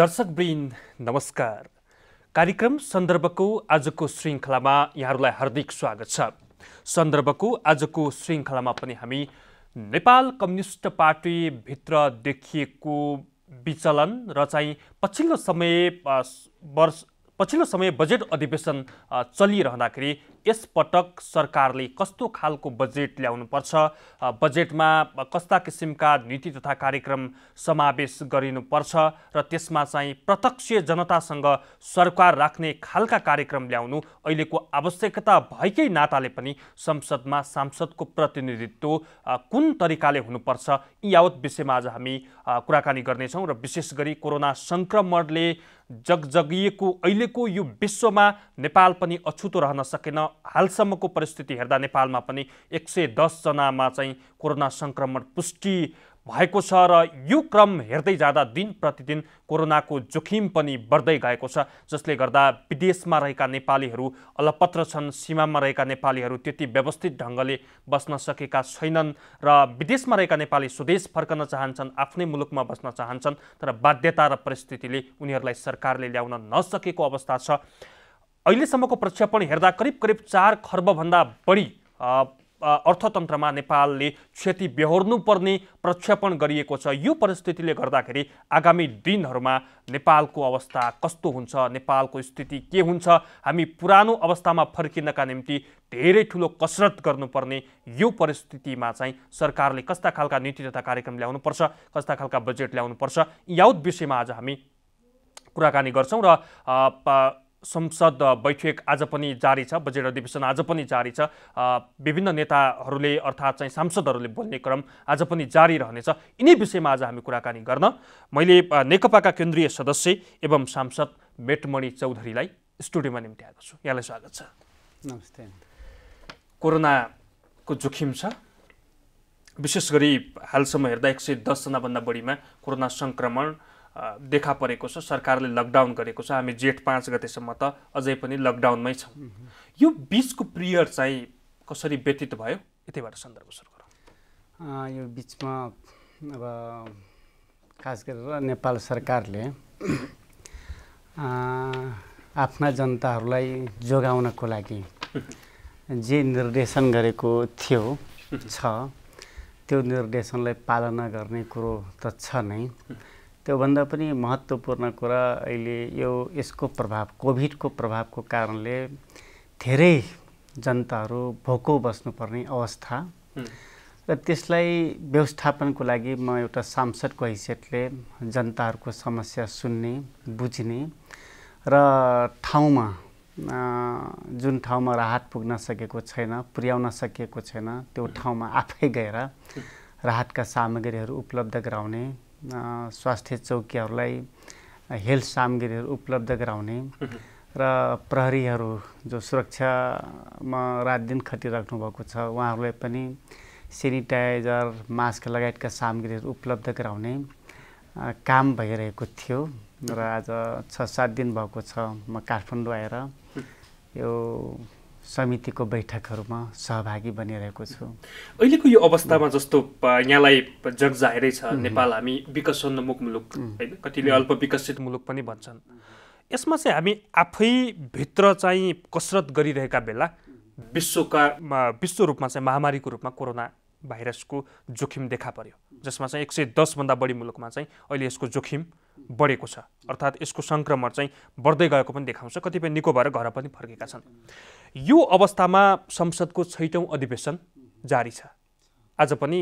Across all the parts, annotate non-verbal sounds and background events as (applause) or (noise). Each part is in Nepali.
दर्शकवृन्द नमस्कार कार्यक्रम सन्दर्भको आजको श्रृङ्खलामा यहाँहरूलाई हार्दिक स्वागत छ सन्दर्भको आजको श्रृङ्खलामा पनि हामी नेपाल कम्युनिस्ट पार्टीभित्र देखिएको विचलन र चाहिँ पछिल्लो समय वर्ष पछिल्लो समय बजेट अधिवेशन चलिरहँदाखेरि यसपटक सरकारले कस्तो खालको बजेट ल्याउनुपर्छ बजेटमा कस्ता किसिमका नीति तथा कार्यक्रम समावेश गरिनुपर्छ र त्यसमा चाहिँ प्रत्यक्ष जनतासँग सरकार राख्ने खालका कार्यक्रम ल्याउनु अहिलेको आवश्यकता भएकै नाताले पनि संसदमा सांसदको प्रतिनिधित्व कुन तरिकाले हुनुपर्छ यी यावत विषयमा आज हामी कुराकानी गर्नेछौँ र विशेष गरी कोरोना सङ्क्रमणले जगजगिएको अहिलेको यो विश्वमा नेपाल पनि अछुतो रहन सकेन हालसम्मको परिस्थिति हेर्दा नेपालमा पनि एक सय दसजनामा चाहिँ कोरोना सङ्क्रमण पुष्टि भएको छ र यो क्रम हेर्दै जाँदा दिन प्रतिदिन कोरोनाको जोखिम पनि बढ्दै गएको छ जसले गर्दा विदेशमा रहेका नेपालीहरू अलपत्र छन् सीमामा रहेका नेपालीहरू त्यति व्यवस्थित ढङ्गले बस्न सकेका छैनन् र विदेशमा रहेका नेपाली स्वदेश फर्कन चाहन्छन् आफ्नै मुलुकमा बस्न चाहन्छन् तर बाध्यता र परिस्थितिले उनीहरूलाई सरकारले ल्याउन नसकेको अवस्था छ अहिलेसम्मको प्रक्षेपण हेर्दा करिब करिब चार खर्बभन्दा बढी अर्थतन्त्रमा नेपालले क्षति बेहोर्नुपर्ने प्रक्षेपण गरिएको छ यो परिस्थितिले गर्दाखेरि आगामी दिनहरूमा नेपालको अवस्था कस्तो हुन्छ नेपालको स्थिति के हुन्छ हामी पुरानो अवस्थामा फर्किनका निम्ति धेरै ठुलो कसरत गर्नुपर्ने यो परिस्थितिमा चाहिँ सरकारले कस्ता खालका नीति तथा कार्यक्रम ल्याउनुपर्छ कस्ता खालका बजेट ल्याउनुपर्छ यावत विषयमा आज हामी कुराकानी गर्छौँ र संसद बैठक आज पनि जारी छ बजेट अधिवेशन आज पनि जारी छ विभिन्न नेताहरूले अर्थात् चाहिँ सांसदहरूले बोल्ने क्रम आज पनि जारी रहनेछ यिनै विषयमा आज हामी कुराकानी गर्न मैले नेकपाका केन्द्रीय सदस्य एवं सांसद मेटमणि चौधरीलाई स्टुडियोमा निम्ति आएको छु यहाँलाई स्वागत छ नमस्ते कोरोनाको जोखिम छ विशेष गरी हालसम्म हेर्दा एक सय दसजनाभन्दा बढीमा कोरोना सङ्क्रमण देखा परेको छ सरकारले लकडाउन गरेको छ हामी जेठ पाँच गतेसम्म त अझै पनि लकडाउनमै छौँ यो बिचको प्रियर चाहिँ कसरी व्यतीत भयो यतिबाट सन्दर्भ सुरु गरौँ यो बिचमा अब खास गरेर नेपाल सरकारले आफ्ना जनताहरूलाई जोगाउनको लागि जे निर्देशन गरेको थियो छ त्यो निर्देशनलाई पालना गर्ने कुरो त छ नै त्योभन्दा पनि महत्त्वपूर्ण कुरा अहिले यो यसको प्रभाव कोभिडको प्रभावको कारणले धेरै जनताहरू भोको बस्नुपर्ने अवस्था र त्यसलाई व्यवस्थापनको लागि म एउटा सांसदको हैसियतले जनताहरूको समस्या सुन्ने बुझ्ने र ठाउँमा जुन ठाउँमा राहत पुग्न सकेको छैन पुर्याउन सकेको छैन त्यो ठाउँमा आफै गएर राहतका सामग्रीहरू उपलब्ध गराउने स्वास्थ्य चौकीहरूलाई हेल्थ सामग्रीहरू उपलब्ध गराउने (laughs) र प्रहरीहरू जो सुरक्षामा रात दिन खटिराख्नु भएको छ उहाँहरूलाई पनि सेनिटाइजर मास्क लगायतका सामग्रीहरू उपलब्ध गराउने काम भइरहेको थियो र आज छ सात दिन भएको छ म काठमाडौँ आएर (laughs) यो समितिको बैठकहरूमा सहभागी बनिरहेको छु अहिलेको यो अवस्थामा जस्तो यहाँलाई जग जाहेरै छ नेपाल हामी विकसोन्मुख मुलुक होइन कतिले अल्प विकसित मुलुक पनि भन्छन् यसमा चाहिँ हामी आफै भित्र चाहिँ कसरत गरिरहेका बेला विश्वका विश्व रूपमा चाहिँ महामारीको रूपमा कोरोना भाइरसको जोखिम देखा पर्यो जसमा चाहिँ एक सय दसभन्दा बढी मुलुकमा चाहिँ अहिले यसको जोखिम बढेको छ अर्थात् यसको सङ्क्रमण चाहिँ बढ्दै गएको पनि देखाउँछ कतिपय निको भएर घर पनि फर्केका छन् यो अवस्थामा संसदको छैटौँ अधिवेशन जारी छ आज पनि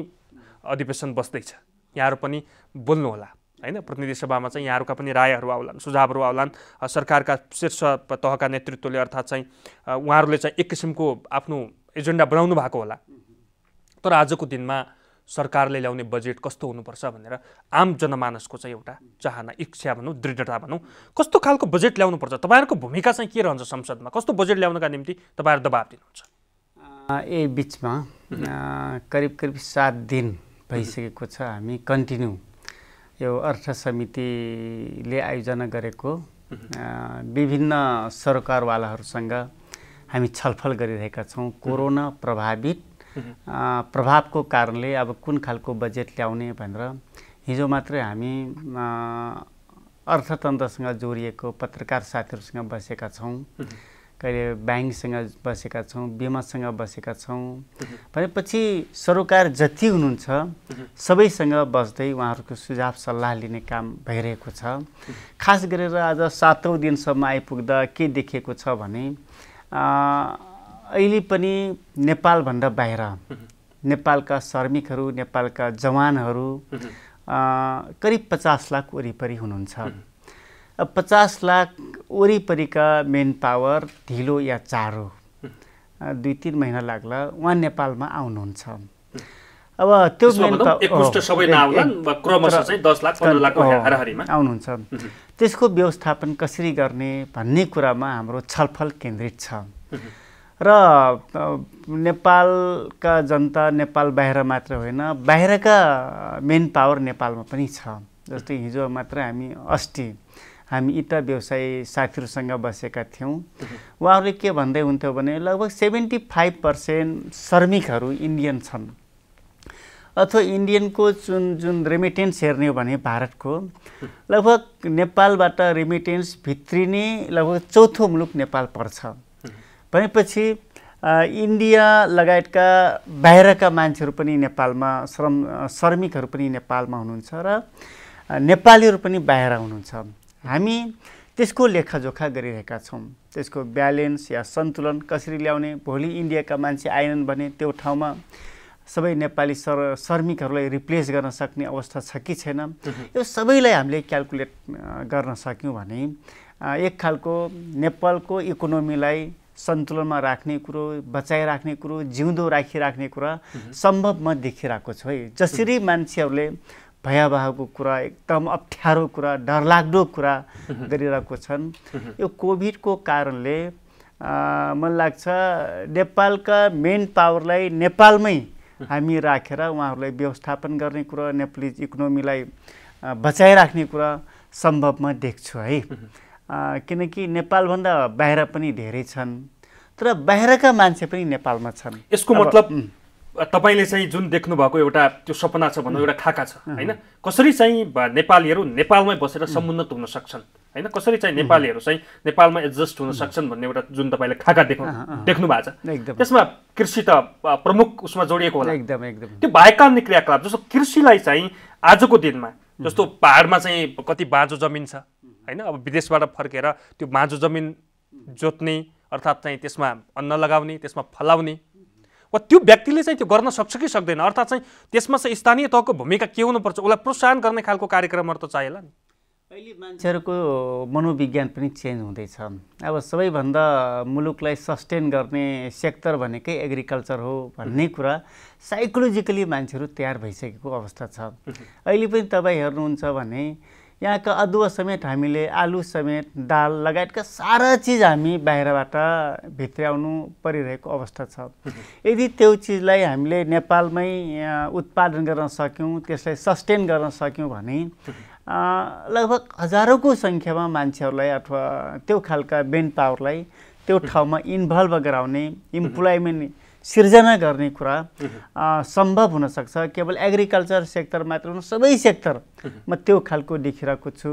अधिवेशन बस्दैछ यहाँहरू पनि बोल्नुहोला होइन प्रतिनिधि सभामा चाहिँ यहाँहरूका पनि रायहरू आउलान् सुझावहरू आउलान् सरकारका शीर्ष तहका नेतृत्वले अर्थात् चाहिँ उहाँहरूले चाहिँ एक किसिमको आफ्नो एजेन्डा बनाउनु भएको होला तर आजको दिनमा सरकारले ल्याउने बजेट कस्तो हुनुपर्छ भनेर आम जनमानसको चाहिँ एउटा चाहना इच्छा भनौँ दृढता भनौँ कस्तो खालको बजेट ल्याउनुपर्छ तपाईँहरूको भूमिका चाहिँ के रहन्छ संसदमा कस्तो बजेट ल्याउनका निम्ति तपाईँहरू दबाब दिनुहुन्छ ए बिचमा करिब करिब सात दिन भइसकेको छ हामी कन्टिन्यू यो अर्थ समितिले आयोजना गरेको विभिन्न सरकारवालाहरूसँग हामी छलफल गरिरहेका छौँ कोरोना प्रभावित प्रभावको कारणले अब कुन खालको बजेट ल्याउने भनेर हिजो मात्रै हामी अर्थतन्त्रसँग जोडिएको पत्रकार साथीहरूसँग बसेका छौँ कहिले ब्याङ्कसँग बसेका छौँ बिमासँग बसेका छौँ भनेपछि सरोकार जति हुनुहुन्छ सबैसँग बस्दै उहाँहरूको सुझाव सल्लाह लिने काम भइरहेको छ खास गरेर आज सातौँ दिनसम्म आइपुग्दा के देखिएको छ भने अहिले पनि नेपालभन्दा बाहिर नेपालका श्रमिकहरू नेपालका जवानहरू करिब पचास लाख वरिपरि हुनुहुन्छ पचास लाख वरिपरिका मेन पावर ढिलो या चारो दुई तिन महिना लाग्ला उहाँ नेपालमा आउनुहुन्छ अब त्यो मेन आउनुहुन्छ त्यसको व्यवस्थापन कसरी गर्ने भन्ने कुरामा हाम्रो छलफल केन्द्रित छ र नेपालका जनता नेपाल बाहिर मात्र होइन बाहिरका मेन पावर नेपालमा पनि छ जस्तै हिजो मात्र हामी अस्ति हामी इटा व्यवसायी साथीहरूसँग बसेका थियौँ उहाँहरूले के भन्दै हुन्थ्यो भने लगभग सेभेन्टी फाइभ पर्सेन्ट श्रमिकहरू इन्डियन छन् अथवा इन्डियनको जुन जुन रेमिटेन्स हेर्ने हो भने भारतको लगभग नेपालबाट रेमिटेन्स भित्रिने लगभग चौथो मुलुक नेपाल पर्छ भनेपछि इन्डिया लगायतका बाहिरका मान्छेहरू पनि नेपालमा श्रम श्रमिकहरू पनि नेपालमा हुनुहुन्छ र नेपालीहरू पनि बाहिर हुनुहुन्छ हामी त्यसको लेखाजोखा गरिरहेका छौँ त्यसको ब्यालेन्स या सन्तुलन कसरी ल्याउने भोलि इन्डियाका मान्छे आएनन् भने त्यो ठाउँमा सबै नेपाली सर श्रमिकहरूलाई रिप्लेस गर्न सक्ने अवस्था छ कि छैन यो सबैलाई हामीले क्यालकुलेट गर्न सक्यौँ भने एक खालको नेपालको इकोनोमीलाई सन्तुलनमा राख्ने कुरो बचाइराख्ने कुरो जिउँदो राखिराख्ने कुरा सम्भव म देखिरहेको छु है जसरी मान्छेहरूले भयावहको कुरा एकदम अप्ठ्यारो कुरा डरलाग्दो कुरा गरिरहेको छन् यो कोभिडको कारणले मलाई लाग्छ नेपालका मेन पावरलाई नेपालमै हामी राखेर उहाँहरूलाई व्यवस्थापन गर्ने कुरा नेपाली इकोनोमीलाई बचाइराख्ने कुरा सम्भव म देख्छु है किनकि नेपालभन्दा बाहिर पनि धेरै छन् तर बाहिरका मान्छे पनि नेपालमा छन् यसको मतलब तपाईँले चाहिँ जुन देख्नु भएको एउटा त्यो सपना छ भन्नु एउटा खाका छ होइन कसरी चाहिँ नेपालीहरू नेपालमै बसेर समुन्नत हुन सक्छन् होइन कसरी चाहिँ नेपालीहरू चाहिँ नेपालमा एडजस्ट हुन सक्छन् भन्ने एउटा जुन तपाईँले खाका देख्नु देख्नु भएको छ त्यसमा कृषि त प्रमुख उसमा जोडिएको होला एकदम एकदम त्यो बाहेक अन्य क्रियाकलाप जस्तो कृषिलाई चाहिँ आजको दिनमा जस्तो पहाडमा चाहिँ कति बाँझो जमिन छ होइन अब विदेशबाट फर्केर त्यो माझो जमिन जोत्ने अर्थात् चाहिँ त्यसमा अन्न लगाउने त्यसमा फलाउने वा त्यो व्यक्तिले चाहिँ त्यो गर्न सक्छ कि सक्दैन अर्थात् चाहिँ त्यसमा चाहिँ स्थानीय तहको भूमिका के हुनुपर्छ उसलाई प्रोत्साहन गर्ने खालको कार्यक्रमहरू त चाहिएला नि अहिले मान्छेहरूको मनोविज्ञान पनि चेन्ज हुँदैछ अब सबैभन्दा मुलुकलाई सस्टेन गर्ने सेक्टर भनेकै एग्रिकल्चर हो भन्ने कुरा साइकोलोजिकली मान्छेहरू तयार भइसकेको अवस्था छ अहिले पनि तपाईँ हेर्नुहुन्छ भने यहाँका अदुवा समेत हामीले आलु समेत दाल लगायतका सारा चिज हामी बाहिरबाट भित्र्याउनु परिरहेको अवस्था छ यदि त्यो चिजलाई हामीले नेपालमै उत्पादन गर्न सक्यौँ त्यसलाई सस्टेन गर्न सक्यौँ भने लगभग हजारौँको सङ्ख्यामा मान्छेहरूलाई अथवा त्यो खालका मेन पावरलाई त्यो ठाउँमा इन्भल्भ गराउने इम्प्लोइमेन्ट सिर्जना गर्ने कुरा सम्भव हुनसक्छ केवल एग्रिकल्चर सेक्टर मात्र होइन सबै सेक्टर म त्यो खालको देखिरहेको छु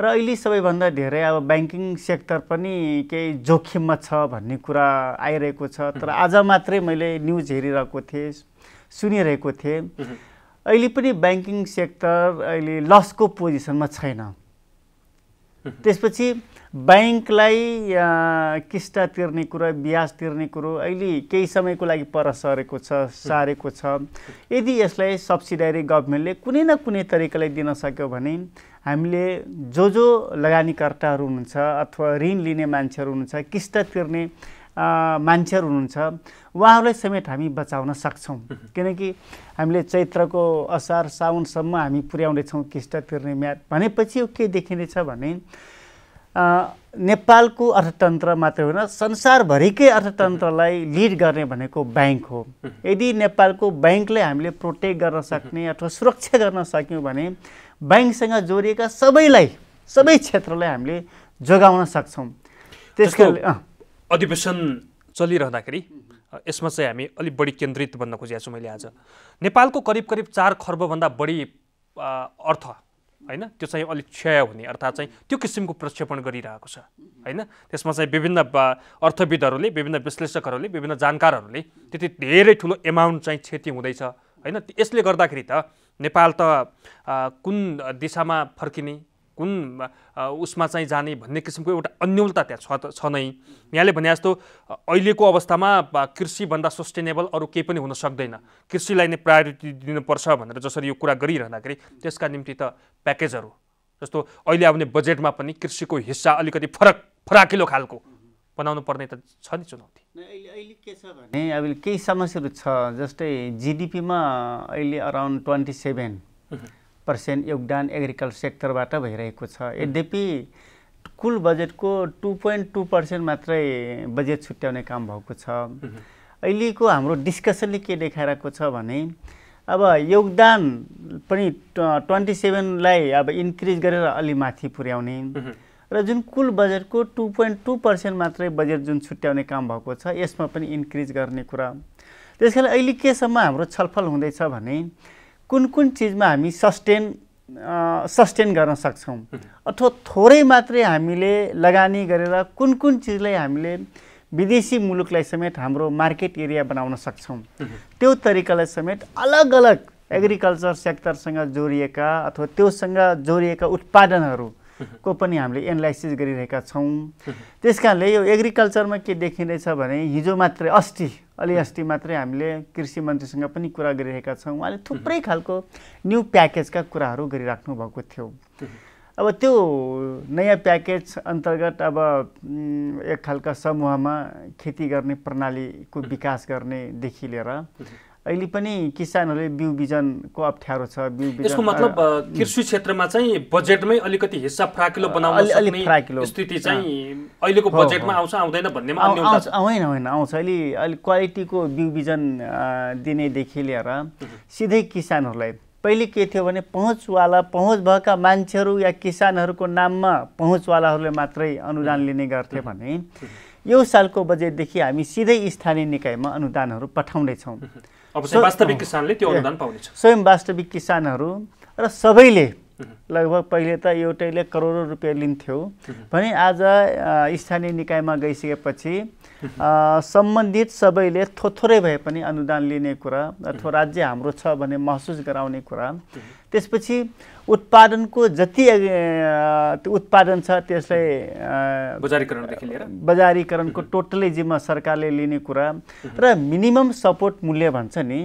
र अहिले सबैभन्दा धेरै अब ब्याङ्किङ सेक्टर पनि केही जोखिममा छ भन्ने कुरा आइरहेको छ तर आज मात्रै मैले न्युज हेरिरहेको थिएँ सुनिरहेको थिएँ अहिले पनि ब्याङ्किङ सेक्टर अहिले लसको पोजिसनमा छैन त्यसपछि ब्याङ्कलाई किस्ता तिर्ने कुरो ब्याज तिर्ने कुरो अहिले केही समयको लागि पर सरेको छ सारेको छ यदि यसलाई सब्सिडारी गभर्मेन्टले कुनै न कुनै तरिकाले दिन सक्यो भने हामीले जो जो लगानीकर्ताहरू हुनुहुन्छ अथवा ऋण लिने मान्छेहरू हुनुहुन्छ किस्ता तिर्ने मान्छेहरू हुनुहुन्छ उहाँहरूलाई समेत हामी बचाउन सक्छौँ किनकि हामीले चैत्रको असार साउनसम्म हामी पुर्याउँदैछौँ किस्ता तिर्ने म्याद भनेपछि यो के देखिँदैछ भने नेपालको अर्थतन्त्र मात्रै होइन संसारभरिकै अर्थतन्त्रलाई लिड गर्ने भनेको ब्याङ्क हो यदि नेपालको ब्याङ्कलाई हामीले प्रोटेक्ट गर्न सक्ने अथवा सुरक्षा गर्न सक्यौँ भने ब्याङ्कसँग जोडिएका सबैलाई सबै क्षेत्रलाई हामीले जोगाउन सक्छौँ त्यस कारणले अधिवेशन चलिरहँदाखेरि यसमा चाहिँ हामी अलिक बढी केन्द्रित भन्न खोजिरहेको छु मैले आज नेपालको करिब करिब चार खर्बभन्दा बढी अर्थ होइन त्यो चाहिँ अलिक क्षय हुने अर्थात् चाहिँ त्यो किसिमको प्रक्षेपण गरिरहेको छ होइन त्यसमा चाहिँ विभिन्न अर्थविदहरूले विभिन्न विश्लेषकहरूले विभिन्न जानकारहरूले त्यति धेरै ठुलो एमाउन्ट चाहिँ क्षति हुँदैछ होइन यसले गर्दाखेरि त नेपाल त कुन दिशामा फर्किने कुन उसमा चाहिँ जाने भन्ने किसिमको एउटा अन्यलता त्यहाँ छ छ नै यहाँले भने जस्तो अहिलेको अवस्थामा कृषिभन्दा सस्टेनेबल अरू केही पनि हुन सक्दैन कृषिलाई नै प्रायोरिटी दिनुपर्छ भनेर जसरी यो कुरा गरिरहँदाखेरि त्यसका निम्ति त प्याकेजहरू जस्तो अहिले आउने बजेटमा पनि कृषिको हिस्सा अलिकति फरक फराकिलो खालको बनाउनु पर्ने त छ नि चुनौती अहिले के छ भने अहिले केही समस्याहरू छ जस्तै जिडिपीमा अहिले अराउन्ड ट्वेन्टी सेभेन पर्सेन्ट योगदान एग्रिकल्चर सेक्टरबाट भइरहेको छ यद्यपि कुल बजेटको टु पोइन्ट टू पर्सेन्ट मात्रै बजेट छुट्याउने काम भएको छ अहिलेको हाम्रो डिस्कसनले के देखाइरहेको छ भने अब योगदान पनि ट्वेन्टी सेभेनलाई अब इन्क्रिज गरेर अलि माथि पुर्याउने र जुन कुल बजेटको टु पोइन्ट टू पर्सेन्ट मात्रै बजेट जुन छुट्याउने काम भएको छ यसमा पनि इन्क्रिज गर्ने कुरा त्यस कारण अहिले केसम्म हाम्रो छलफल हुँदैछ भने कुन कुन चिजमा हामी सस्टेन सस्टेन गर्न सक्छौँ अथवा थोरै मात्रै हामीले लगानी गरेर कुन कुन चिजलाई हामीले विदेशी मुलुकलाई समेत हाम्रो मार्केट एरिया बनाउन सक्छौँ त्यो तरिकालाई समेत अलग अलग एग्रिकल्चर सेक्टरसँग जोडिएका अथवा त्योसँग जोडिएका उत्पादनहरू को पनि हामीले एनालाइसिस गरिरहेका छौँ त्यस कारणले यो एग्रिकल्चरमा के देखिँदैछ भने हिजो मात्रै अस्ति अलि अस्ति मात्रै हामीले कृषि मन्त्रीसँग पनि कुरा गरिरहेका छौँ उहाँले थुप्रै खालको न्यु प्याकेजका कुराहरू गरिराख्नु भएको थियो अब त्यो नयाँ प्याकेज अन्तर्गत अब एक खालका समूहमा खेती गर्ने प्रणालीको विकास गर्नेदेखि लिएर अहिले पनि किसानहरूले बिउ बिजनको अप्ठ्यारो छ बिउ बिजन यसको मतलब कृषि क्षेत्रमा चाहिँ बजेटमै अलिकति हिस्सा फ्राकिलो बनाउन अलिक फ्राकिलो स्थिति चाहिँ अहिलेको बजेटमा आउँछ आउँदैन भन्नेमा होइन होइन आउँछ अहिले अलिक क्वालिटीको बिउ बिजन दिनेदेखि लिएर सिधै किसानहरूलाई पहिले के थियो भने पहुँचवाला पहुँच भएका मान्छेहरू या किसानहरूको नाममा पहुँचवालाहरूले मात्रै अनुदान लिने गर्थे भने यो सालको बजेटदेखि हामी सिधै स्थानीय निकायमा अनुदानहरू पठाउँदैछौँ अब वास्तविक किसानले त्यो अनुदान पाउनेछ स्वयं वास्तविक किसानहरू र सबैले लगभग पहिले त एउटैले करोडौँ रुपियाँ लिन्थ्यो भने आज स्थानीय निकायमा गइसकेपछि सम्बन्धित सबैले थोथोरै भए पनि अनुदान लिने कुरा अथवा राज्य हाम्रो छ भने महसुस गराउने कुरा त्यसपछि उत्पादनको जति उत्पादन छ त्यसलाई बजारीकरणको टोटली जिम्मा सरकारले लिने कुरा र मिनिमम सपोर्ट मूल्य भन्छ नि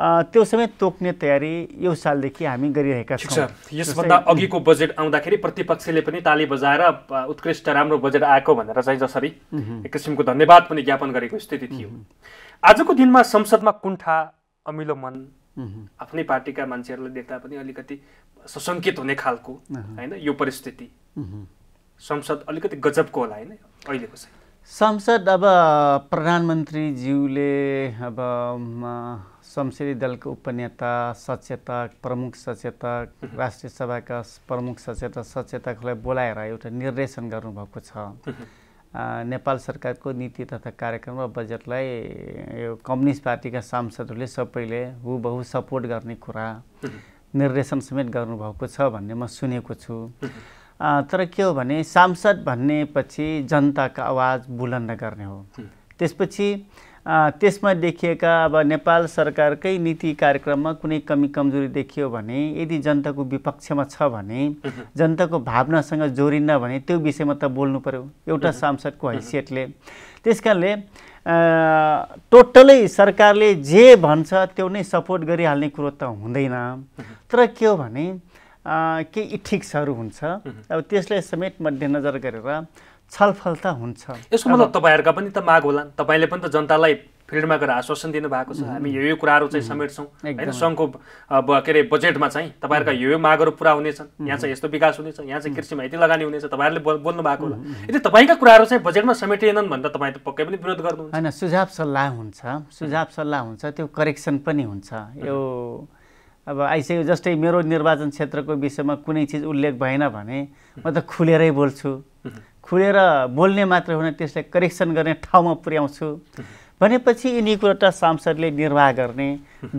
त्यो समय तोक्ने तयारी यो सालदेखि हामी गरिरहेका छौँ यसभन्दा अघिको बजेट आउँदाखेरि प्रतिपक्षले पनि ताली बजाएर उत्कृष्ट राम्रो बजेट आएको भनेर चाहिँ जसरी एक किसिमको धन्यवाद पनि ज्ञापन गरेको स्थिति थियो आजको दिनमा संसदमा कुण्ठा अमिलो मन आफ्नै पार्टीका मान्छेहरूलाई देख्दा पनि अलिकति सशङ्कित हुने खालको होइन यो परिस्थिति संसद अलिकति गजबको होला होइन अहिलेको चाहिँ संसद अब प्रधानमन्त्रीज्यूले अब शमशेरी दलको उपनेता सचेतक प्रमुख सचेतक राष्ट्रिय सभाका प्रमुख सचेतक सचेतकलाई बोलाएर एउटा निर्देशन गर्नुभएको छ नेपाल सरकारको नीति तथा कार्यक्रम र बजेटलाई यो कम्युनिस्ट पार्टीका सांसदहरूले सबैले हुबहु सपोर्ट गर्ने कुरा निर्देशन समेत गर्नुभएको छ भन्ने म सुनेको छु तर के हो भने सांसद भन्ने पछि जनताको आवाज बुलन्द गर्ने हो त्यसपछि त्यसमा देखिएका अब नेपाल सरकारकै नीति कार्यक्रममा कुनै कमी कमजोरी देखियो भने यदि जनताको विपक्षमा छ भने (laughs) जनताको भावनासँग जोडिन्न भने त्यो विषयमा त बोल्नु पऱ्यो एउटा (laughs) सांसदको हैसियतले त्यस कारणले टोटलै सरकारले जे भन्छ त्यो नै सपोर्ट गरिहाल्ने कुरो त हुँदैन (laughs) तर के हो भने केही इठिक्सहरू हुन्छ अब त्यसलाई समेत मध्यनजर गरेर छलफल त हुन्छ यसको मतलब तपाईँहरूका पनि त माग होला तपाईँले पनि त जनतालाई फिल्डमा गएर आश्वासन दिनुभएको छ हामी यो यो कुराहरू चाहिँ समेट्छौँ होइन सङ्घको के अरे बजेटमा चाहिँ तपाईँहरूका यो यो मागहरू पुरा हुनेछन् यहाँ चाहिँ यस्तो विकास हुनेछ यहाँ चाहिँ कृषिमा यति लगानी हुनेछ तपाईँहरूले बोल्नु भएको होला यदि तपाईँका कुराहरू चाहिँ बजेटमा समेटिएनन् भने त तपाईँ त पक्कै पनि विरोध गर्नु होइन सुझाव सल्लाह हुन्छ सुझाव सल्लाह हुन्छ त्यो करेक्सन पनि हुन्छ यो अब आइसक्यो जस्तै मेरो निर्वाचन क्षेत्रको विषयमा कुनै चिज उल्लेख भएन भने म त खुलेरै बोल्छु खुलेर बोल्ने मात्र होइन त्यसलाई करेक्सन गर्ने ठाउँमा पुर्याउँछु भनेपछि यिनी कुरा सांसदले निर्वाह गर्ने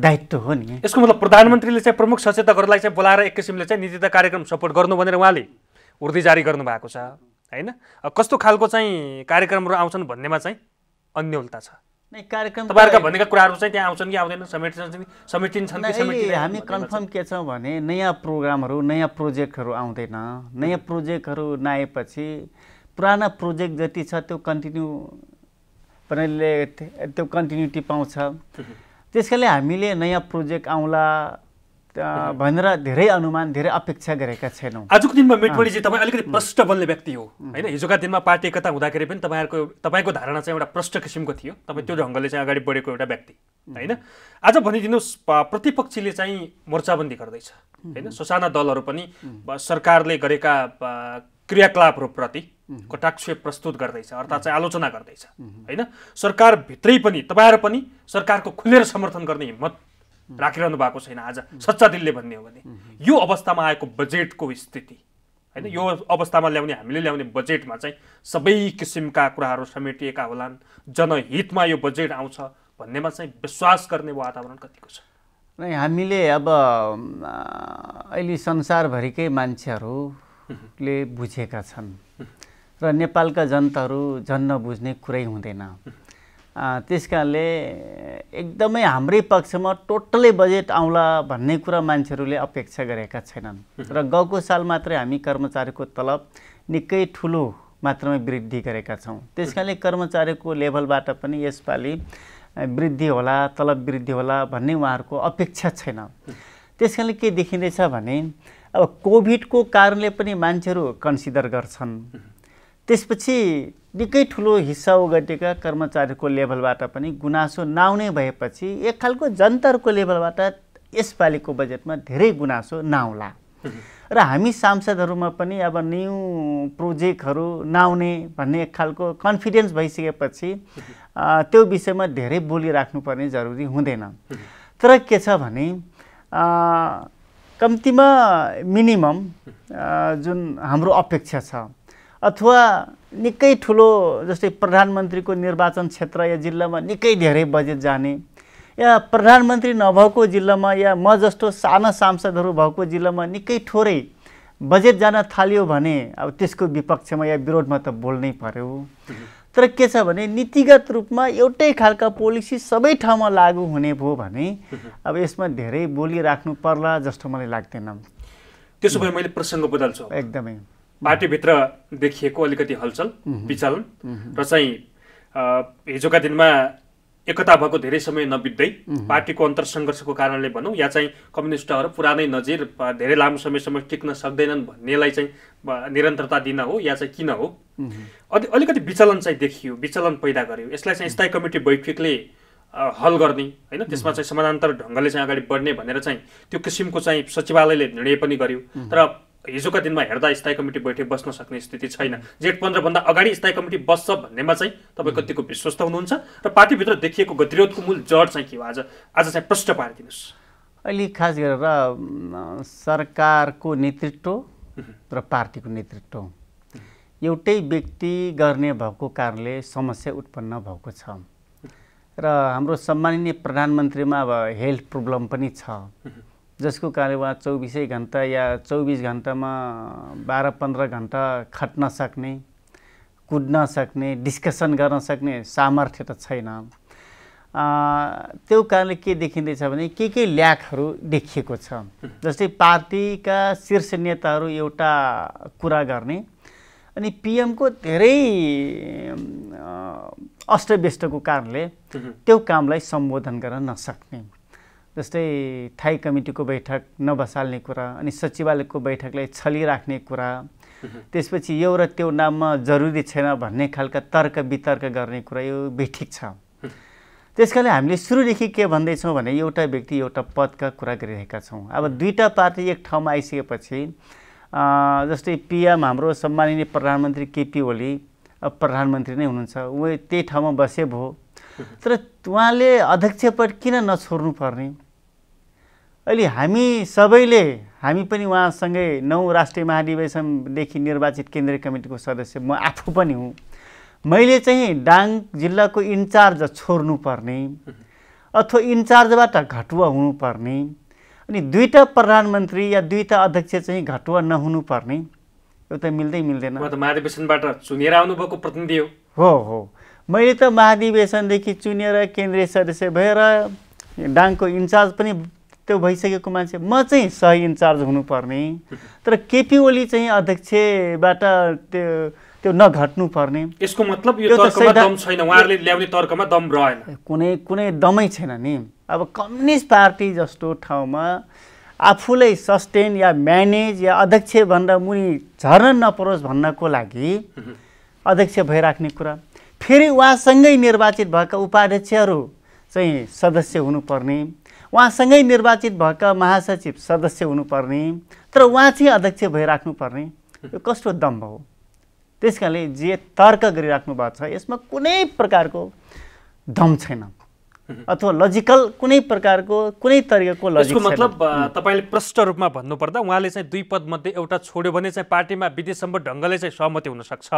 दायित्व हो नि यसको मतलब प्रधानमन्त्रीले चाहिँ प्रमुख सचेतकहरूलाई चाहिँ बोलाएर एक किसिमले चाहिँ नीतिता कार्यक्रम सपोर्ट गर्नु भनेर उहाँले उर्दी जारी गर्नुभएको छ होइन कस्तो खालको चाहिँ कार्यक्रमहरू आउँछन् भन्नेमा चाहिँ अन्यलता छ कार्यक्रम तपाईँहरूका भनेका कुराहरू चाहिँ त्यहाँ आउँछन् कि आउँदैनन् समेटिन्छन् समेटिन्छन् हामी कन्फर्म के छौँ भने नयाँ प्रोग्रामहरू नयाँ प्रोजेक्टहरू आउँदैन नयाँ प्रोजेक्टहरू नआएपछि पुराना प्रोजेक्ट जति छ त्यो कन्टिन्यू प्रणालीले त्यो कन्टिन्युटी पाउँछ त्यस कारणले हामीले नयाँ प्रोजेक्ट आउँला भनेर धेरै अनुमान धेरै अपेक्षा गरेका छैनौँ आजको दिनमा चाहिँ तपाईँ अलिकति प्रष्ट बन्ने व्यक्ति हो होइन हिजोका दिनमा पार्टी एकता हुँदाखेरि पनि तपाईँहरूको तपाईँको धारणा चाहिँ एउटा प्रष्ट किसिमको थियो तपाईँ त्यो ढङ्गले चाहिँ अगाडि बढेको एउटा व्यक्ति होइन आज भनिदिनुहोस् प्रतिपक्षीले चाहिँ मोर्चाबन्दी गर्दैछ होइन ससाना दलहरू पनि सरकारले गरेका क्रियाकलापहरूप्रति कटाक्ष प्रस्तुत गर्दैछ अर्थात् चाहिँ आलोचना गर्दैछ होइन सरकारभित्रै पनि तपाईँहरू पनि सरकारको खुलेर समर्थन गर्ने हिम्मत राखिरहनु भएको छैन आज सच्चा दिलले भन्ने हो भने यो अवस्थामा आएको बजेटको स्थिति होइन यो अवस्थामा ल्याउने हामीले ल्याउने बजेटमा चाहिँ सबै किसिमका कुराहरू समेटिएका होलान् जनहितमा यो बजेट आउँछ भन्नेमा चाहिँ विश्वास गर्ने वातावरण कतिको छ हामीले अब अहिले संसारभरिकै मान्छेहरू ले बुझेका छन् र नेपालका जनताहरू झन् नबुझ्ने कुरै हुँदैन त्यस कारणले एकदमै हाम्रै पक्षमा टोटलै बजेट आउला भन्ने कुरा मान्छेहरूले अपेक्षा गरेका छैनन् र गएको साल मात्रै हामी कर्मचारीको तलब निकै ठुलो मात्रामा वृद्धि गरेका छौँ त्यस कारणले कर्मचारीको लेभलबाट पनि यसपालि वृद्धि होला तलब वृद्धि होला भन्ने उहाँहरूको अपेक्षा छैन त्यस कारणले के देखिँदैछ भने अब कोभिडको कारणले पनि मान्छेहरू कन्सिडर गर्छन् त्यसपछि निकै ठुलो हिस्सा ओगटेका कर्मचारीको लेभलबाट पनि गुनासो नआउने भएपछि एक खालको जनताहरूको लेभलबाट यसपालिको बजेटमा धेरै गुनासो नआउला र हामी सांसदहरूमा पनि अब न्यु प्रोजेक्टहरू नआउने भन्ने एक खालको कन्फिडेन्स भइसकेपछि त्यो विषयमा धेरै बोलिराख्नुपर्ने जरुरी हुँदैन तर के छ भने कम्तीमा मिनिमम जुन हाम्रो अपेक्षा छ अथवा निकै ठुलो जस्तै प्रधानमन्त्रीको निर्वाचन क्षेत्र या जिल्लामा निकै धेरै बजेट जाने या प्रधानमन्त्री नभएको जिल्लामा या म जस्तो साना सांसदहरू भएको जिल्लामा निकै थोरै बजेट जान थाल्यो भने अब त्यसको विपक्षमा या विरोधमा त बोल्नै पर्यो तर के छ भने नीतिगत रूपमा एउटै खालका पोलिसी सबै ठाउँमा लागु हुने भयो भने अब यसमा धेरै बोली राख्नु पर्ला जस्तो मलाई लाग्दैन त्यसो भए मैले प्रसङ्ग बदल्छु एकदमै पार्टीभित्र देखिएको अलिकति हलचल विचलन र चाहिँ हिजोका दिनमा एकता भएको धेरै समय नबित्दै पार्टीको अन्तरसङ्घर्षको कारणले भनौँ या चाहिँ कम्युनिस्टहरू पुरानै नजिर धेरै लामो समयसम्म टिक्न सक्दैनन् भन्नेलाई चाहिँ निरन्तरता दिन हो या चाहिँ किन हो अलि अलिकति विचलन चाहिँ देखियो विचलन पैदा गर्यो यसलाई चाहिँ स्थायी कमिटी बैठकले हल गर्ने होइन त्यसमा चाहिँ समानान्तर ढङ्गले चाहिँ अगाडि बढ्ने भनेर चाहिँ त्यो किसिमको चाहिँ सचिवालयले निर्णय पनि गर्यो तर हिजोका दिनमा हेर्दा स्थायी कमिटी बैठक बस्न सक्ने स्थिति छैन जेठ पन्ध्रभन्दा अगाडि स्थायी कमिटी बस्छ भन्नेमा चाहिँ तपाईँ कतिको विश्वस्त हुनुहुन्छ र पार्टीभित्र देखिएको गतिरोधको मूल जड चाहिँ के हो आज आज चाहिँ प्रष्ट पारिदिनुहोस् अहिले खास गरेर सरकारको नेतृत्व र पार्टीको नेतृत्व एउटै व्यक्ति गर्ने भएको कारणले समस्या उत्पन्न भएको छ र हाम्रो सम्माननीय प्रधानमन्त्रीमा अब हेल्थ प्रब्लम पनि छ जसको उहाँ चौबिसै घन्टा या चौबिस घन्टामा बाह्र पन्ध्र घन्टा खट्न सक्ने कुद्न सक्ने डिस्कसन गर्न सक्ने सामर्थ्य त छैन त्यो कारणले के देखिँदैछ भने के के ल्याकहरू देखिएको छ जस्तै पार्टीका शीर्ष नेताहरू एउटा कुरा गर्ने अनि पिएमको धेरै अष्टव्यस्तको कारणले त्यो कामलाई सम्बोधन गर्न नसक्ने जस्तै थाई कमिटीको बैठक नबसाल्ने कुरा अनि सचिवालयको बैठकलाई छलिराख्ने कुरा त्यसपछि यो र त्यो नाममा जरुरी छैन भन्ने खालका तर्क वितर्क गर्ने कुरा यो बेठिक छ त्यस कारणले हामीले सुरुदेखि के भन्दैछौँ भने एउटा व्यक्ति एउटा पदका कुरा गरिरहेका छौँ अब दुईवटा पार्टी एक ठाउँमा आइसकेपछि जस्तै पिएम हाम्रो सम्माननीय प्रधानमन्त्री केपी ओली प्रधानमन्त्री नै हुनुहुन्छ उहाँ त्यही ठाउँमा बसे भयो तर उहाँले पद किन नछोड्नुपर्ने अहिले हामी सबैले हामी पनि उहाँसँगै नौ राष्ट्रिय महाधिवेशनदेखि निर्वाचित केन्द्रीय कमिटीको सदस्य म आफू पनि हुँ मैले चाहिँ डाङ जिल्लाको इन्चार्ज छोड्नुपर्ने अथवा इन्चार्जबाट घटुवा हुनुपर्ने अनि दुईवटा प्रधानमन्त्री या दुईवटा अध्यक्ष चाहिँ घटुवा नहुनुपर्ने एउटा मिल्दै मिल्दैन महाधिवेशनबाट चुनेर आउनुभएको प्रतिनिधि हो हो हो मैले त महाधिवेशनदेखि चुनेर केन्द्रीय सदस्य भएर डाङको इन्चार्ज पनि त्यो भइसकेको मान्छे म चाहिँ सही इन्चार्ज हुनुपर्ने तर केपी ओली चाहिँ अध्यक्षबाट त्यो त्यो नघट्नुपर्ने यसको मतलब यो दम छैन उहाँहरूले ल्याउने तर्कमा दम रहेन कुनै कुनै दमै छैन नि अब कम्युनिस्ट पार्टी जस्तो ठाउँमा आफूलाई सस्टेन या म्यानेज या अध्यक्ष भनेर मुनि झर्न नपरोस् भन्नको लागि अध्यक्ष भइराख्ने कुरा फेरि उहाँसँगै निर्वाचित भएका उपाध्यक्षहरू चाहिँ सदस्य हुनुपर्ने उहाँसँगै निर्वाचित भएका महासचिव सदस्य हुनुपर्ने तर उहाँ चाहिँ अध्यक्ष भइराख्नुपर्ने यो कस्तो दम्भ हो त्यस कारणले जे तर्क गरिराख्नु भएको छ यसमा कुनै प्रकारको दम छैन अथवा लजिकल कुनै प्रकारको कुनै तरिकाको लजिकल मतलब तपाईँले प्रष्ट रूपमा भन्नुपर्दा उहाँले चाहिँ दुई पदमध्ये एउटा छोड्यो भने चाहिँ पार्टीमा विधिसम्म ढङ्गले चाहिँ सहमति हुनसक्छ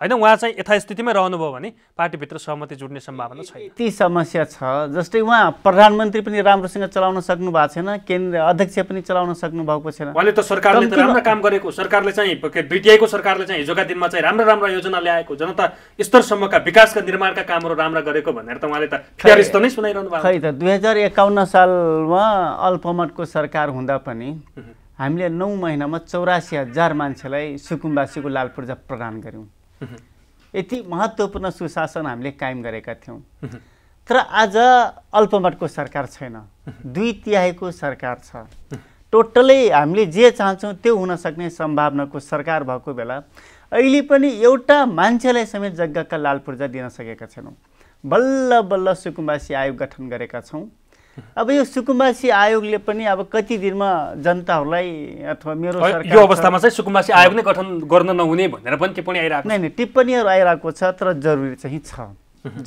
होइन उहाँ चाहिँ यथास्थितिमै रहनुभयो भने पार्टीभित्र सहमति जुट्ने सम्भावना छैन यति समस्या छ जस्तै उहाँ प्रधानमन्त्री पनि राम्रोसँग चलाउन सक्नु भएको छैन केन्द्र अध्यक्ष पनि चलाउन सक्नु भएको छैन उहाँले त सरकारले त राम्रो काम गरेको सरकारले चाहिँ बिटिआईको सरकारले चाहिँ हिजोका दिनमा चाहिँ राम्रा राम्रा योजना ल्याएको जनता स्तरसम्मका विकासका निर्माणका कामहरू राम्रा गरेको भनेर त उहाँले त त नै सुनाइरहनु भएको खै त दुई हजार एकाउन्न सालमा अल्पमतको सरकार हुँदा पनि हामीले नौ महिनामा चौरासी हजार मान्छेलाई सुकुम्बासीको लाल पूर्जा प्रदान गऱ्यौँ यति महत्त्वपूर्ण सुशासन हामीले कायम गरेका थियौँ तर आज अल्पमतको सरकार छैन दुई तिहाईको सरकार छ टोटलै हामीले जे चाहन्छौँ त्यो हुन सक्ने सम्भावनाको सरकार भएको बेला अहिले पनि एउटा मान्छेलाई समेत जग्गाका लाल पूर्जा दिन सकेका छैनौँ बल्ल बल्ल सुकुम्बासी आयोग गठन गरेका छौँ अब यो सुकुम्बासी आयोगले पनि अब कति दिनमा जनताहरूलाई अथवा मेरो यो अवस्थामा चाहिँ सुकुम्बासी आयोग नै गठन गर्न नहुने भनेर पनि टिप्पणी आइरहेको नै टिप्पणीहरू आइरहेको छ तर जरुरी चाहिँ छ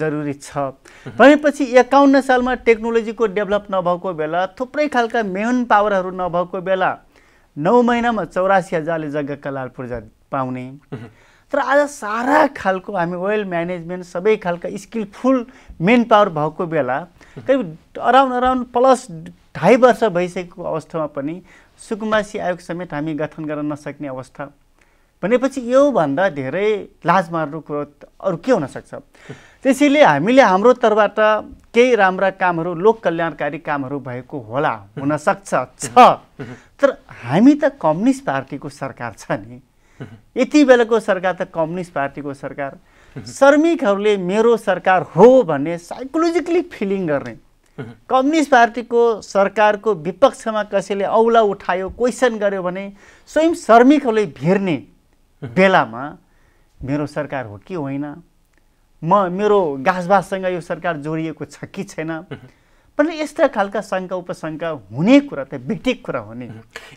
जरुरी छ भनेपछि एकाउन्न सालमा टेक्नोलोजीको डेभलप नभएको बेला थुप्रै खालका मेन पावरहरू नभएको बेला नौ महिनामा चौरासी हजारले जग्गाका लाल पूर्जा पाउने तर आज सारा खालको हामी वेल म्यानेजमेन्ट सबै खालका स्किलफुल मेन पावर भएको बेला करिब अराउन्ड अराउन्ड प्लस ढाई वर्ष भइसकेको अवस्थामा पनि सुकुम्बासी आयोग समेत हामी गठन गर्न नसक्ने अवस्था भनेपछि योभन्दा धेरै लाज मार्नु कुरो अरू के हुनसक्छ त्यसैले हामीले हाम्रो तर्फबाट केही राम्रा कामहरू लोक कल्याणकारी कामहरू भएको होला हुनसक्छ छ तर हामी त कम्युनिस्ट पार्टीको सरकार छ नि यति बेलाको सरकार त कम्युनिस्ट पार्टीको सरकार श्रमिकहरूले मेरो सरकार हो भन्ने साइकोलोजिकली फिलिङ गर्ने कम्युनिस्ट पार्टीको सरकारको विपक्षमा कसैले औला उठायो क्वेसन गर्यो भने स्वयं श्रमिकहरूले भिर्ने बेलामा मेरो सरकार हो कि होइन म मेरो गाँसबाससँग यो सरकार जोडिएको छ कि छैन पनि यस्ता खालका शङ्का उपशङ्का हुने कुरा त बेटिक कुरा हुने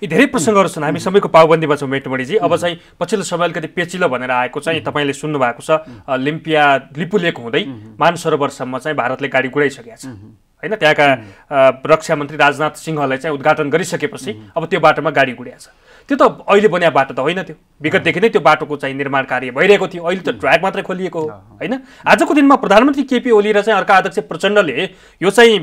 यी धेरै प्रसङ्गहरू छन् हामी सबैको पाबन्दीमा छौँ मेटमणिजी अब चाहिँ पछिल्लो समय अलिकति पेचिलो भनेर आएको चाहिँ तपाईँले सुन्नु भएको छ लिम्पिया लिपुलेको हुँदै मानसरोवरसम्म चाहिँ भारतले गाडी गुडाइसकेको छ होइन त्यहाँका रक्षा मन्त्री राजनाथ सिंहलाई चाहिँ उद्घाटन गरिसकेपछि अब त्यो बाटोमा गाडी गुडिया छ त्यो त अहिले बनिया बाटो त होइन त्यो विगतदेखि नै त्यो बाटोको चाहिँ निर्माण कार्य भइरहेको थियो अहिले त ट्र्याक मात्रै खोलिएको हो होइन आजको दिनमा प्रधानमन्त्री केपी ओली र चाहिँ अर्का अध्यक्ष प्रचण्डले यो चाहिँ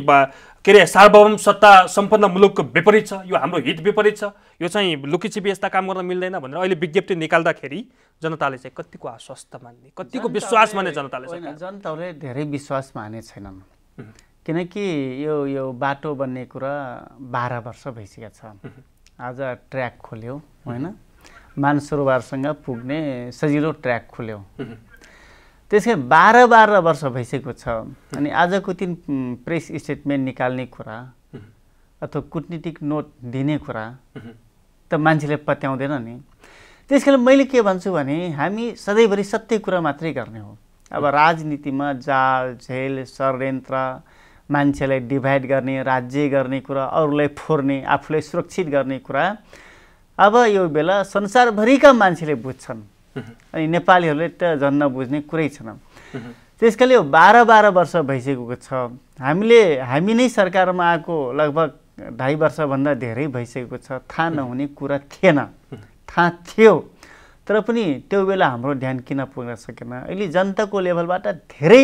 के अरे सार्वभौम सत्ता सम्पन्न मुलुकको विपरीत छ यो हाम्रो हित विपरीत छ यो चाहिँ लुकिछिपी यस्ता काम गर्न मिल्दैन भनेर अहिले विज्ञप्ति निकाल्दाखेरि जनताले चाहिँ कतिको आश्वस्त मान्ने कतिको विश्वास मान्ने जनताले जनताले धेरै विश्वास माने छैनन् किनकि यो यो बाटो बन्ने कुरा बाह्र वर्ष भइसकेको छ आज ट्र्याक खोल्यौँ होइन मानसरोवरसँग पुग्ने सजिलो ट्र्याक खोल्यौँ त्यसै बाह्र बाह्र वर्ष भइसकेको छ अनि आजको दिन प्रेस स्टेटमेन्ट निकाल्ने कुरा अथवा कुटनीतिक नोट दिने कुरा त मान्छेले पत्याउँदैन नि त्यस कारण मैले के भन्छु भने हामी सधैँभरि सत्य कुरा मात्रै गर्ने हो अब राजनीतिमा जाल झेल षड्यन्त्र मान्छेलाई डिभाइड गर्ने राज्य गर्ने कुरा अरूलाई फोर्ने आफूलाई सुरक्षित गर्ने कुरा अब यो बेला संसारभरिका मान्छेले बुझ्छन् अनि नेपालीहरूले त झन् नबुझ्ने कुरै छैन त्यस कारणले यो बाह्र बाह्र वर्ष भइसकेको छ हामीले हामी नै सरकारमा आएको लगभग ढाई वर्षभन्दा धेरै भइसकेको छ थाहा नहुने कुरा थिएन थाहा थियो तर पनि त्यो बेला हाम्रो ध्यान किन पुग्न सकेन अहिले जनताको लेभलबाट धेरै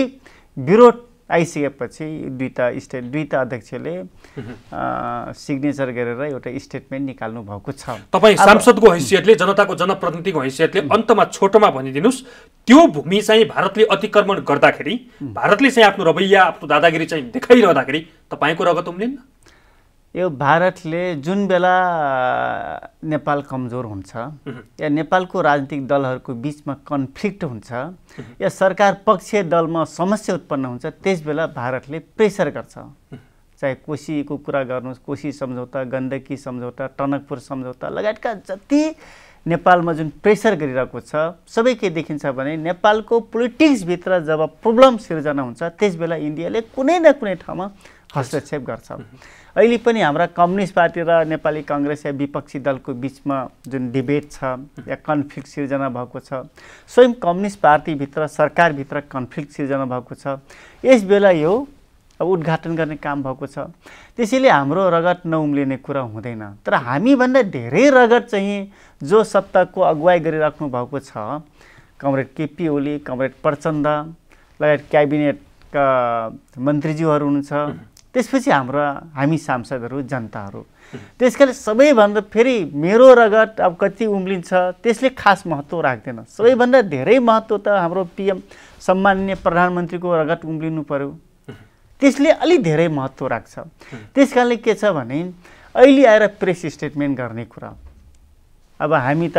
विरोध आइसकेपछि दुईवटा स्टेट दुईवटा अध्यक्षले (laughs) सिग्नेचर गरेर एउटा स्टेटमेन्ट निकाल्नु भएको छ तपाईँ सांसदको हैसियतले जनताको जनप्रतिनिधिको हैसियतले अन्तमा छोटोमा भनिदिनुहोस् त्यो भूमि चाहिँ भारतले अतिक्रमण गर्दाखेरि भारतले चाहिँ आफ्नो रवैया आफ्नो दादागिरी चाहिँ देखाइरहँदाखेरि तपाईँको रगत उम्लिन्न यो भारतले जुन बेला नेपाल कमजोर हुन्छ या नेपालको राजनीतिक दलहरूको बिचमा कन्फ्लिक्ट हुन्छ या सरकार पक्षीय दलमा समस्या उत्पन्न हुन्छ बेला भारतले प्रेसर गर्छ चाहे कोसीको कुरा गर्नुहोस् कोशी सम्झौता गण्डकी सम्झौता टनकपुर सम्झौता लगायतका जति नेपालमा जुन प्रेसर गरिरहेको छ सबै के देखिन्छ भने नेपालको पोलिटिक्सभित्र जब प्रब्लम सिर्जना हुन्छ बेला इन्डियाले कुनै न कुनै ठाउँमा हस्तक्षेप गर्छ अहिले पनि हाम्रा कम्युनिस्ट पार्टी र नेपाली कङ्ग्रेस या विपक्षी दलको बिचमा जुन डिबेट छ या कन्फ्लिक्ट सिर्जना भएको छ स्वयं कम्युनिस्ट पार्टीभित्र सरकारभित्र कन्फ्लिक्ट सिर्जना भएको छ यस बेला यो अब उद्घाटन गर्ने काम भएको छ त्यसैले हाम्रो रगत नउम्लिने कुरा हुँदैन तर हामीभन्दा धेरै रगत चाहिँ जो सत्ताको अगुवाई गरिराख्नु भएको छ कमरेड केपी ओली कमरेड प्रचण्ड लगायत क्याबिनेटका मन्त्रीज्यूहरू हुनुहुन्छ त्यसपछि हाम्रो हामी सांसदहरू जनताहरू त्यस कारण सबैभन्दा फेरि मेरो रगत अब कति उम्लिन्छ त्यसले खास महत्त्व राख्दैन सबैभन्दा धेरै महत्त्व त हाम्रो पिएम सम्मान्य प्रधानमन्त्रीको रगत उम्लिनु पऱ्यो त्यसले अलिक धेरै महत्त्व राख्छ त्यस कारणले के छ भने अहिले आएर प्रेस स्टेटमेन्ट गर्ने कुरा अब हामी त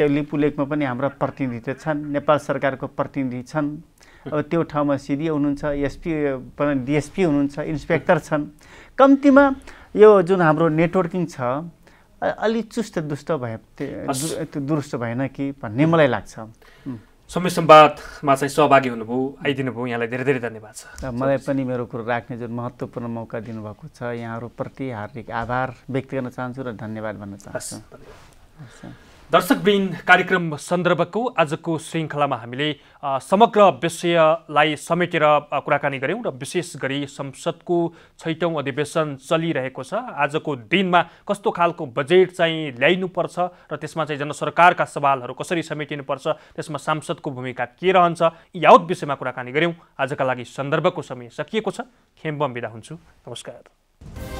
त्यो लिपुलेखमा पनि हाम्रा प्रतिनिधि छन् नेपाल सरकारको प्रतिनिधि छन् अब त्यो ठाउँमा सिडिए हुनुहुन्छ एसपी डिएसपी हुनुहुन्छ इन्सपेक्टर छन् कम्तीमा यो जुन हाम्रो नेटवर्किङ छ अलि चुस्त दुस्त भए त्यो दुरुस्त भएन कि भन्ने मलाई लाग्छ समय सम्वादमा चाहिँ सहभागी हुनुभयो आइदिनु भयो यहाँलाई धेरै धेरै धन्यवाद छ मलाई पनि मेरो कुरो राख्ने जुन महत्त्वपूर्ण मौका दिनुभएको छ यहाँहरूप्रति हार्दिक आभार व्यक्त गर्न चाहन्छु र धन्यवाद भन्न चाहन्छु दर्शकवृन्द कार्यक्रम सन्दर्भको आजको श्रृङ्खलामा हामीले समग्र विषयलाई समेटेर कुराकानी गऱ्यौँ र विशेष गरी संसदको छैटौँ अधिवेशन चलिरहेको छ आजको दिनमा कस्तो खालको बजेट चाहिँ ल्याइनुपर्छ र त्यसमा चाहिँ जनसरकारका सवालहरू कसरी समेटिनुपर्छ त्यसमा सांसदको भूमिका के रहन्छ यावत विषयमा कुराकानी गऱ्यौँ आजका लागि सन्दर्भको समय सकिएको छ खेम्बम विदा हुन्छु नमस्कार